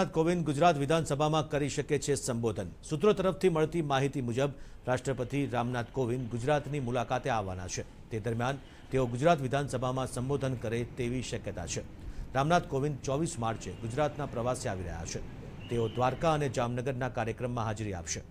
રામ કોવિન ગુજરાત વિધાનસભામાં કરી શકે છે સંબોધન સૂત્રો તરફથી મળતી માહિતી મુજબ રાષ્ટ્રપતિ રામનાથ કોવિન ગુજરાતની મુલાકાતે આવવાના છે તે દરમિયાન તેઓ ગુજરાત વિધાનસભામાં સંબોધન કરી દેવી શકેતા છે રામનાથ કોવિન 24 માર્ચ ગુજરાતના પ્રવાસ્ય આવી રહ્યા છે તેઓ દ્વારકા અને જામનગરના કાર્યક્રમમાં હાજરી આપશે